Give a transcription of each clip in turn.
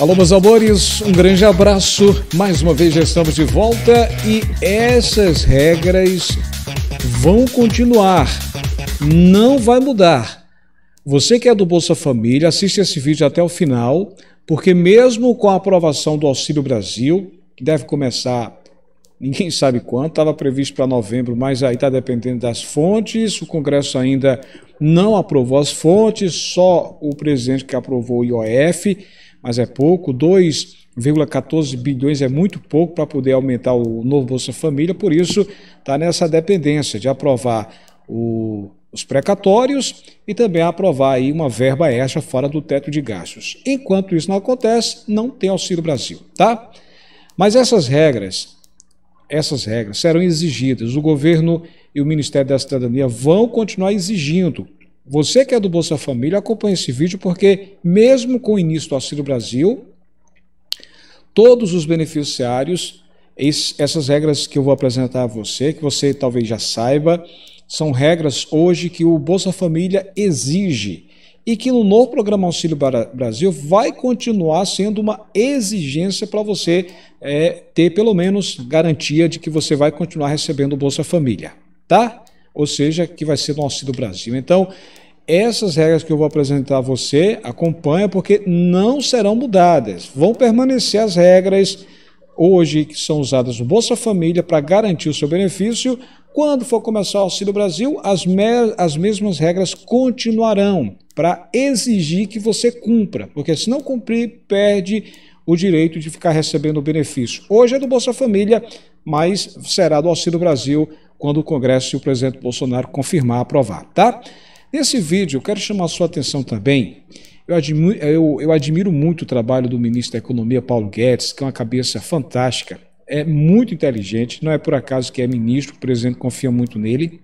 Alô, meus amores, um grande abraço. Mais uma vez já estamos de volta e essas regras vão continuar, não vai mudar. Você que é do Bolsa Família, assiste esse vídeo até o final, porque mesmo com a aprovação do Auxílio Brasil, que deve começar ninguém sabe quando, estava previsto para novembro, mas aí está dependendo das fontes. O Congresso ainda não aprovou as fontes, só o presidente que aprovou o IOF mas é pouco. 2,14 bilhões é muito pouco para poder aumentar o novo Bolsa Família, por isso está nessa dependência de aprovar o, os precatórios e também aprovar aí uma verba extra fora do teto de gastos. Enquanto isso não acontece, não tem Auxílio Brasil, tá? Mas essas regras, essas regras serão exigidas. O governo e o Ministério da Cidadania vão continuar exigindo você que é do Bolsa Família, acompanhe esse vídeo porque, mesmo com o início do Auxílio Brasil, todos os beneficiários, essas regras que eu vou apresentar a você, que você talvez já saiba, são regras hoje que o Bolsa Família exige e que no novo programa Auxílio Brasil vai continuar sendo uma exigência para você é, ter pelo menos garantia de que você vai continuar recebendo o Bolsa Família, tá? ou seja, que vai ser do Auxílio Brasil. Então, essas regras que eu vou apresentar a você, acompanha, porque não serão mudadas. Vão permanecer as regras hoje que são usadas no Bolsa Família para garantir o seu benefício. Quando for começar o Auxílio Brasil, as, me as mesmas regras continuarão para exigir que você cumpra, porque se não cumprir, perde o direito de ficar recebendo o benefício. Hoje é do Bolsa Família, mas será do Auxílio Brasil quando o Congresso e o presidente Bolsonaro confirmar, aprovar, tá? Nesse vídeo, eu quero chamar a sua atenção também. Eu admiro, eu, eu admiro muito o trabalho do ministro da Economia, Paulo Guedes, que é uma cabeça fantástica, é muito inteligente, não é por acaso que é ministro, o presidente confia muito nele.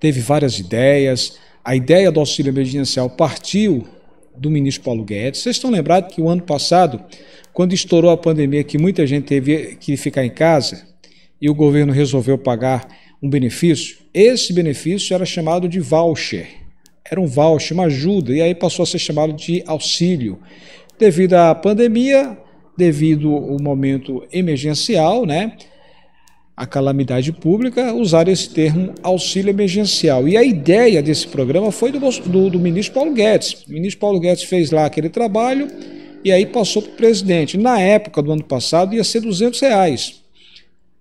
Teve várias ideias, a ideia do auxílio emergencial partiu do ministro Paulo Guedes. Vocês estão lembrados que o ano passado, quando estourou a pandemia, que muita gente teve que ficar em casa, e o governo resolveu pagar um benefício, esse benefício era chamado de voucher. Era um voucher, uma ajuda, e aí passou a ser chamado de auxílio. Devido à pandemia, devido ao momento emergencial, né? A calamidade pública, usar esse termo auxílio emergencial. E a ideia desse programa foi do, do, do ministro Paulo Guedes. O ministro Paulo Guedes fez lá aquele trabalho e aí passou para o presidente. Na época do ano passado ia ser 200 reais.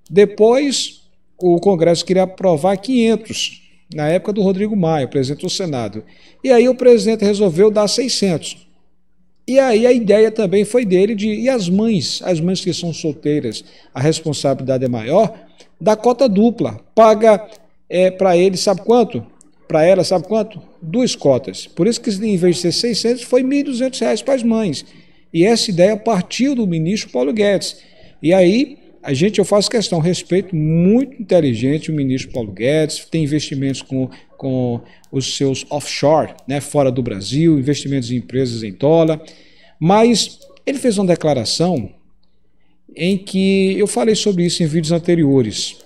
Depois, o Congresso queria aprovar 500, na época do Rodrigo Maia, presidente do Senado. E aí o presidente resolveu dar 600. E aí a ideia também foi dele de, e as mães, as mães que são solteiras, a responsabilidade é maior, da cota dupla, paga é, para ele, sabe quanto? Para ela, sabe quanto? Duas cotas. Por isso que em vez de ser 600, foi 1.200 reais para as mães. E essa ideia partiu do ministro Paulo Guedes. E aí a gente, eu faço questão, respeito muito inteligente o ministro Paulo Guedes, tem investimentos com, com os seus offshore, né, fora do Brasil, investimentos em empresas em dólar, mas ele fez uma declaração em que eu falei sobre isso em vídeos anteriores,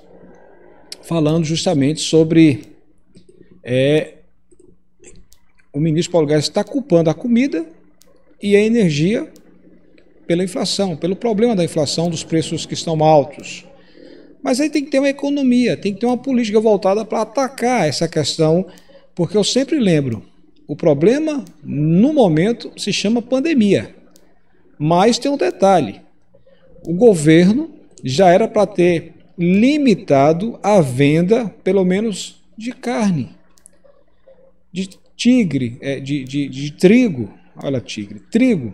falando justamente sobre é, o ministro Paulo Guedes está culpando a comida e a energia pela inflação, pelo problema da inflação, dos preços que estão altos. Mas aí tem que ter uma economia, tem que ter uma política voltada para atacar essa questão, porque eu sempre lembro, o problema no momento se chama pandemia. Mas tem um detalhe: o governo já era para ter limitado a venda, pelo menos, de carne, de tigre, é, de, de, de, trigo. Olha, tigre, trigo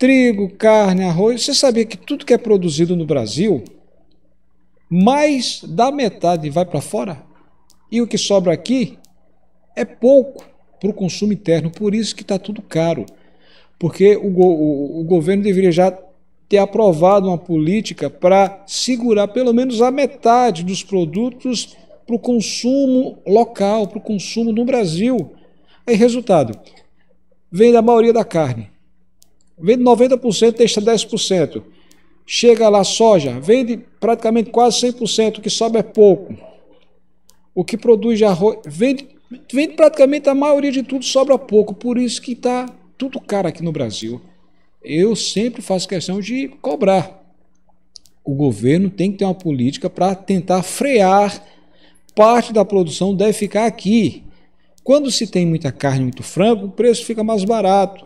trigo, carne, arroz. Você sabia que tudo que é produzido no Brasil, mais da metade vai para fora? E o que sobra aqui é pouco para o consumo interno. Por isso que está tudo caro. Porque o, o, o governo deveria já ter aprovado uma política para segurar pelo menos a metade dos produtos para o consumo local, para o consumo no Brasil. Aí, resultado: vem da maioria da carne. Vende 90%, deixa 10%. Chega lá soja, vende praticamente quase 100%, o que sobe é pouco. O que produz arroz, vende, vende praticamente a maioria de tudo, sobra pouco. Por isso que está tudo caro aqui no Brasil. Eu sempre faço questão de cobrar. O governo tem que ter uma política para tentar frear parte da produção deve ficar aqui. Quando se tem muita carne, muito frango, o preço fica mais barato.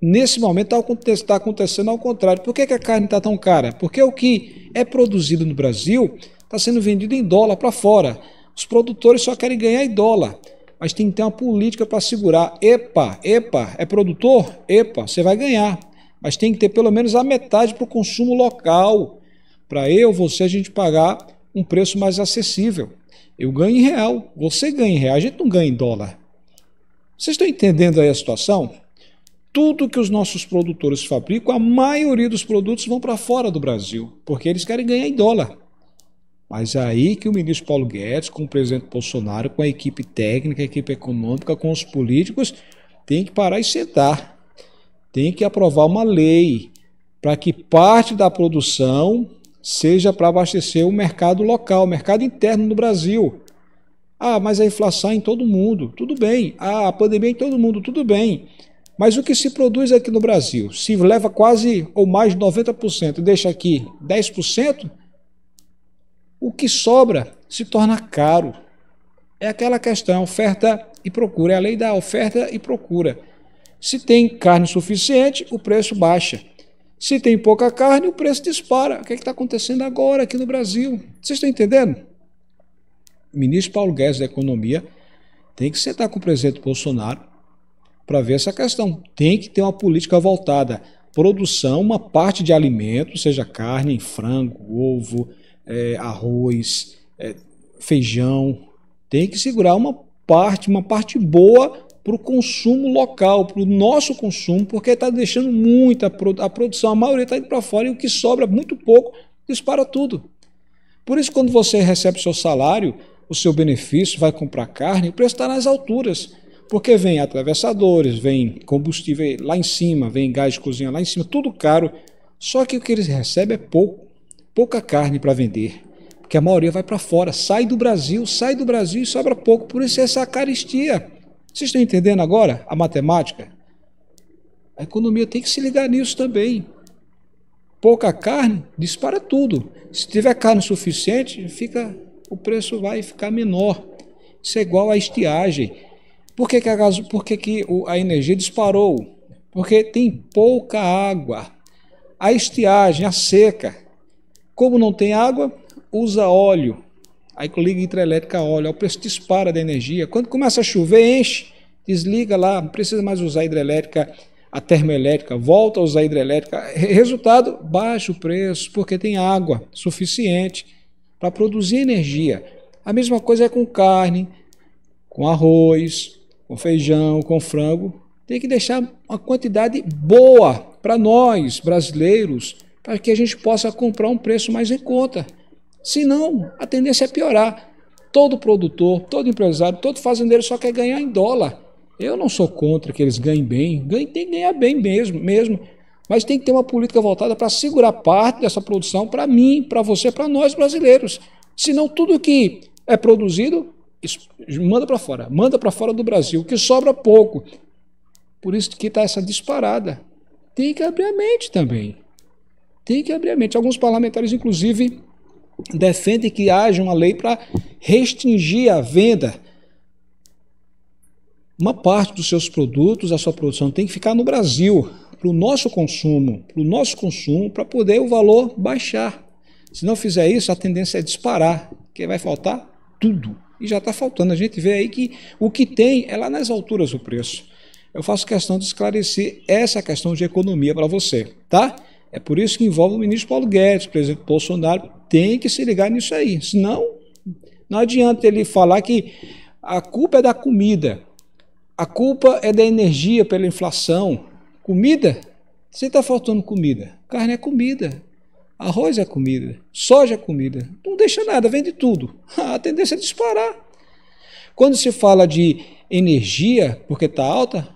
Nesse momento está tá acontecendo ao contrário. Por que, a carne está tão cara? Porque o que é produzido no Brasil está sendo vendido em dólar para fora. Os produtores só querem ganhar em dólar. Mas tem que ter uma política para segurar. Epa, epa, é produtor? Epa, você vai ganhar. Mas tem que ter pelo menos a metade para o consumo local. Para eu, você, a gente pagar um preço mais acessível. Eu ganho em real, você ganha em real, a gente não ganha em dólar. Vocês estão entendendo aí a situação? tudo que os nossos produtores fabricam, a maioria dos produtos vão para fora do Brasil, porque eles querem ganhar em dólar. Mas é aí que o ministro Paulo Guedes, com o presidente Bolsonaro, com a equipe técnica, a equipe econômica, com os políticos, tem que parar e sentar. Tem que aprovar uma lei para que parte da produção seja para abastecer o mercado local, o mercado interno do Brasil. Ah, mas a inflação é em todo mundo, tudo bem. Ah, a pandemia é em todo mundo, tudo bem. Mas o que se produz aqui no Brasil, se leva quase ou mais de 90% e deixa aqui 10%, o que sobra se torna caro. É aquela questão, oferta e procura, é a lei da oferta e procura. Se tem carne suficiente, o preço baixa. Se tem pouca carne, o preço dispara. O que é está acontecendo agora aqui no Brasil? Vocês estão entendendo? O ministro Paulo Guedes da Economia tem que sentar com o presidente Bolsonaro para ver essa questão. Tem que ter uma política voltada produção, uma parte de alimento, seja carne, frango, ovo, é, arroz, é, feijão, tem que segurar uma parte, uma parte boa para o consumo local, para o nosso consumo, porque está deixando muita a produção, a maioria está indo para fora e o que sobra muito pouco dispara tudo. Por isso, quando você recebe seu salário, o seu benefício, vai comprar carne, o preço está nas alturas. Porque vem atravessadores, vem combustível lá em cima, vem gás de cozinha lá em cima, tudo caro. Só que o que eles recebem é pouco, pouca carne para vender. Porque a maioria vai para fora, sai do Brasil, sai do Brasil e sobra pouco. Por isso é essa caristia. Vocês estão entendendo agora a matemática? A economia tem que se ligar nisso também. Pouca carne dispara tudo. Se tiver carne suficiente, fica o preço vai ficar menor. Isso é igual à estiagem. Por que, que, a, gaso... Por que, que a energia disparou? Porque tem pouca água. A estiagem, a seca. Como não tem água, usa óleo. Aí liga hidrelétrica a óleo, o preço dispara da energia. Quando começa a chover, enche, desliga lá, não precisa mais usar a hidrelétrica, a termoelétrica, volta a usar a hidrelétrica. Resultado, baixa o preço, porque tem água suficiente para produzir energia. A mesma coisa é com carne, com arroz, com feijão, com frango. Tem que deixar uma quantidade boa para nós, brasileiros, para que a gente possa comprar um preço mais em conta. Senão, a tendência é piorar. Todo produtor, todo empresário, todo fazendeiro só quer ganhar em dólar. Eu não sou contra que eles ganhem bem, ganhem, tem que ganhar bem mesmo, mesmo. Mas tem que ter uma política voltada para segurar parte dessa produção para mim, para você, para nós brasileiros. Senão tudo que é produzido manda para fora, manda para fora do Brasil, que sobra pouco. Por isso que está essa disparada. Tem que abrir a mente também. Tem que abrir a mente. Alguns parlamentares, inclusive, defendem que haja uma lei para restringir a venda. Uma parte dos seus produtos, a sua produção, tem que ficar no Brasil, para o nosso consumo, para o nosso consumo, para poder o valor baixar. Se não fizer isso, a tendência é disparar, porque vai faltar tudo. E já está faltando. A gente vê aí que o que tem é lá nas alturas o preço. Eu faço questão de esclarecer essa questão de economia para você, tá? É por isso que envolve o ministro Paulo Guedes, por exemplo, Bolsonaro tem que se ligar nisso aí. Senão, não adianta ele falar que a culpa é da comida, a culpa é da energia pela inflação. Comida? você está faltando comida, carne é comida. Arroz é comida, soja é comida, não deixa nada, vende tudo. A tendência é disparar. Quando se fala de energia, porque está alta,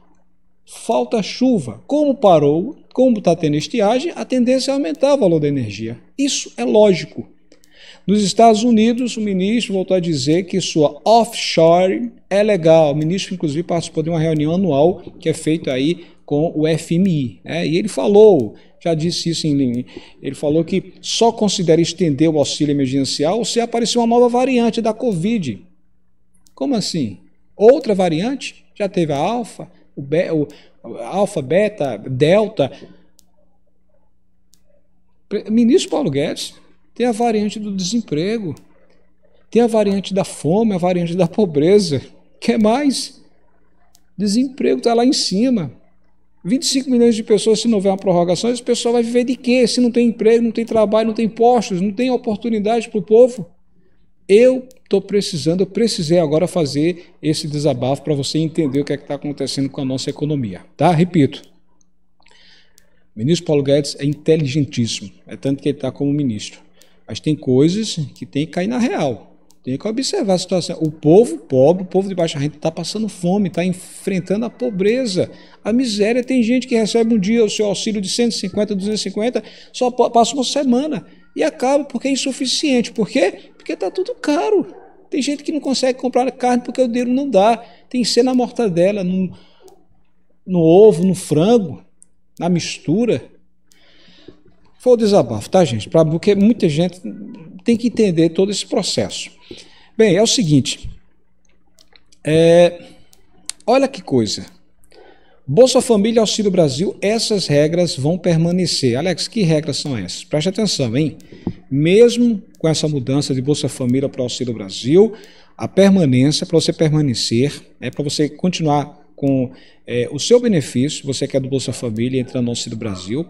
falta chuva. Como parou, como está tendo estiagem, a tendência é aumentar o valor da energia. Isso é lógico. Nos Estados Unidos, o ministro voltou a dizer que sua offshore é legal. O ministro, inclusive, participou de uma reunião anual que é feita aí com o FMI. Né? E ele falou já disse isso em linha. Ele falou que só considera estender o auxílio emergencial se aparecer uma nova variante da Covid. Como assim? Outra variante? Já teve a alfa, o, be, o alfa, beta, delta. Ministro Paulo Guedes tem a variante do desemprego, tem a variante da fome, a variante da pobreza. que mais? Desemprego está lá em cima. 25 milhões de pessoas, se não houver uma prorrogação, esse pessoal vai viver de quê? Se não tem emprego, não tem trabalho, não tem postos, não tem oportunidade para o povo. Eu estou precisando, eu precisei agora fazer esse desabafo para você entender o que é está acontecendo com a nossa economia. Tá? Repito. O ministro Paulo Guedes é inteligentíssimo, é tanto que ele está como ministro. Mas tem coisas que tem que cair na real. Tem que observar a situação. O povo pobre, o povo de baixa renda, está passando fome, está enfrentando a pobreza, a miséria. Tem gente que recebe um dia o seu auxílio de 150, 250, só passa uma semana e acaba porque é insuficiente. Por quê? Porque está tudo caro. Tem gente que não consegue comprar carne porque o dinheiro não dá. Tem que ser na mortadela, no, no ovo, no frango, na mistura. Foi o desabafo, tá, gente? Pra, porque muita gente tem que entender todo esse processo. Bem, é o seguinte. É, olha que coisa. Bolsa Família Auxílio Brasil, essas regras vão permanecer. Alex, que regras são essas? Preste atenção, hein? Mesmo com essa mudança de Bolsa Família para Auxílio Brasil, a permanência, para você permanecer, é para você continuar com é, o seu benefício, você que é do Bolsa Família entrando no Auxílio Brasil,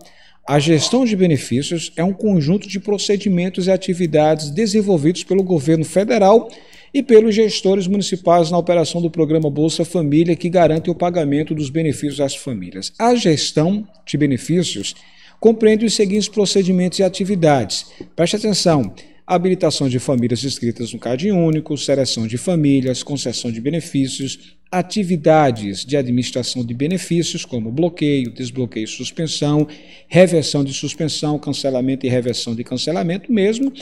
a gestão de benefícios é um conjunto de procedimentos e atividades desenvolvidos pelo governo federal e pelos gestores municipais na operação do programa Bolsa Família, que garante o pagamento dos benefícios às famílias. A gestão de benefícios compreende os seguintes procedimentos e atividades. Preste atenção: habilitação de famílias inscritas no CAD único, seleção de famílias, concessão de benefícios, atividades de administração de benefícios, como bloqueio, desbloqueio, suspensão, reversão de suspensão, cancelamento e reversão de cancelamento, mesmo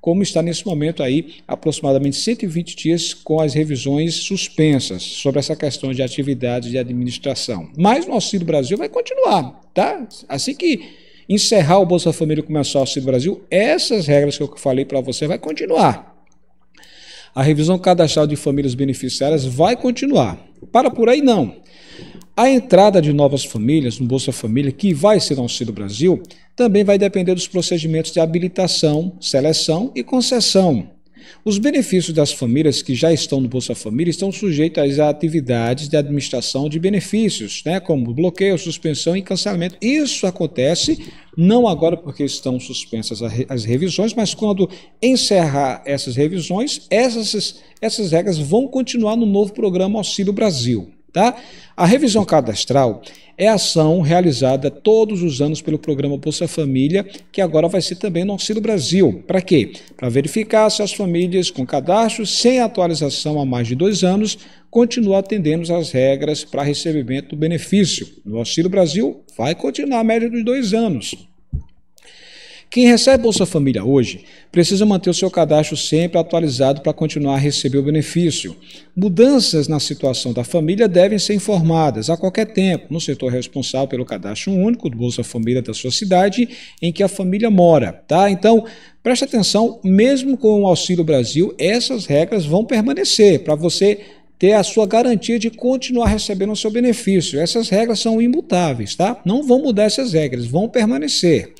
como está nesse momento aí, aproximadamente 120 dias com as revisões suspensas sobre essa questão de atividades de administração. Mas o Auxílio Brasil vai continuar, tá? Assim que encerrar o Bolsa Família e começar o Auxílio Brasil, essas regras que eu falei para você vai continuar a revisão cadastral de famílias beneficiárias vai continuar. Para por aí não. A entrada de novas famílias no Bolsa Família, que vai ser no Auxílio Brasil, também vai depender dos procedimentos de habilitação, seleção e concessão. Os benefícios das famílias que já estão no Bolsa Família estão sujeitos a atividades de administração de benefícios, né, como bloqueio, suspensão e cancelamento. Isso acontece não agora porque estão suspensas as revisões, mas quando encerrar essas revisões, essas, essas regras vão continuar no novo programa Auxílio Brasil. Tá? A revisão cadastral é ação realizada todos os anos pelo programa Bolsa Família, que agora vai ser também no Auxílio Brasil. Para quê? Para verificar se as famílias com cadastro sem atualização há mais de dois anos continuam atendendo as regras para recebimento do benefício. No Auxílio Brasil vai continuar a média dos dois anos. Quem recebe Bolsa Família hoje precisa manter o seu cadastro sempre atualizado para continuar a receber o benefício. Mudanças na situação da família devem ser informadas a qualquer tempo no setor responsável pelo cadastro único do Bolsa Família da sua cidade em que a família mora, tá? Então, preste atenção, mesmo com o Auxílio Brasil, essas regras vão permanecer para você ter a sua garantia de continuar recebendo o seu benefício. Essas regras são imutáveis, tá? Não vão mudar essas regras, vão permanecer.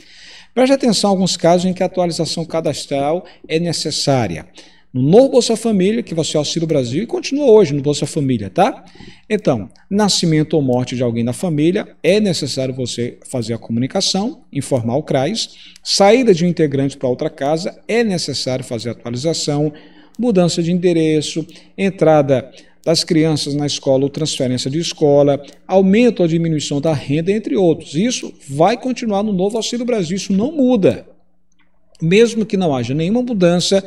Preste atenção a alguns casos em que a atualização cadastral é necessária. No novo Bolsa Família, que você auxilia o Brasil e continua hoje no Bolsa Família, tá? Então, nascimento ou morte de alguém na família, é necessário você fazer a comunicação, informar o CRAS. Saída de um integrante para outra casa, é necessário fazer a atualização. Mudança de endereço, entrada das crianças na escola ou transferência de escola, aumento ou diminuição da renda, entre outros. Isso vai continuar no novo Auxílio Brasil, isso não muda. Mesmo que não haja nenhuma mudança,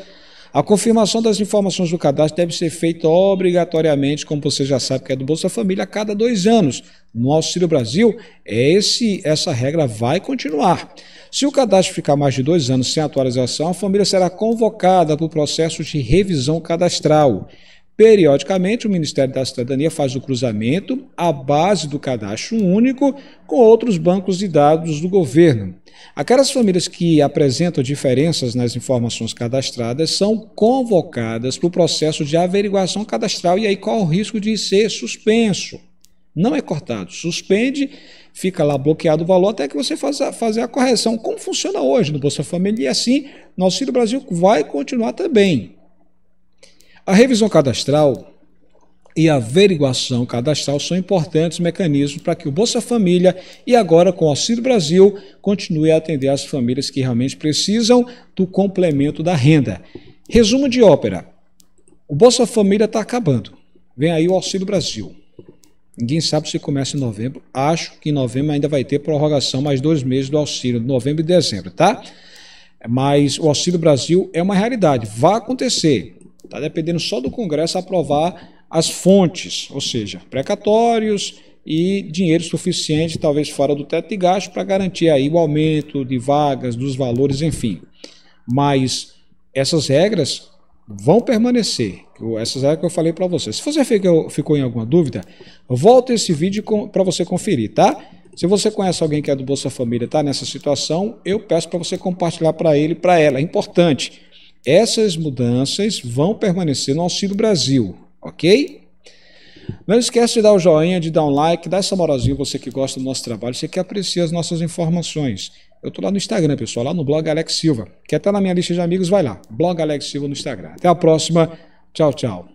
a confirmação das informações do cadastro deve ser feita obrigatoriamente, como você já sabe que é do Bolsa Família, a cada dois anos. No Auxílio Brasil, é esse, essa regra vai continuar. Se o cadastro ficar mais de dois anos sem atualização, a família será convocada para o processo de revisão cadastral. Periodicamente, o Ministério da Cidadania faz o cruzamento à base do cadastro único com outros bancos de dados do governo. Aquelas famílias que apresentam diferenças nas informações cadastradas são convocadas para o processo de averiguação cadastral e aí corre o risco de ser suspenso. Não é cortado, suspende, fica lá bloqueado o valor até que você faça fazer a correção. Como funciona hoje no Bolsa Família e assim, no Auxílio Brasil vai continuar também. A revisão cadastral e a averiguação cadastral são importantes mecanismos para que o Bolsa Família e agora com o Auxílio Brasil continue a atender as famílias que realmente precisam do complemento da renda. Resumo de ópera: o Bolsa Família está acabando. Vem aí o Auxílio Brasil. Ninguém sabe se começa em novembro. Acho que em novembro ainda vai ter prorrogação mais dois meses do auxílio, novembro e dezembro, tá? Mas o Auxílio Brasil é uma realidade, vai acontecer. Está dependendo só do Congresso aprovar as fontes, ou seja, precatórios e dinheiro suficiente, talvez fora do teto de gasto, para garantir aí o aumento de vagas, dos valores, enfim. Mas essas regras vão permanecer. Essas regras que eu falei para você. Se você ficou, ficou em alguma dúvida, volta esse vídeo para você conferir, tá? Se você conhece alguém que é do Bolsa Família, tá nessa situação, eu peço para você compartilhar para ele, para ela. É importante essas mudanças vão permanecer no Auxílio Brasil, ok? Não esquece de dar o joinha, de dar um like, dar essa moralzinha, você que gosta do nosso trabalho, você que aprecia as nossas informações. Eu estou lá no Instagram, pessoal, lá no blog Alex Silva. Quer estar na minha lista de amigos? Vai lá, blog Alex Silva no Instagram. Até a próxima. Tchau, tchau.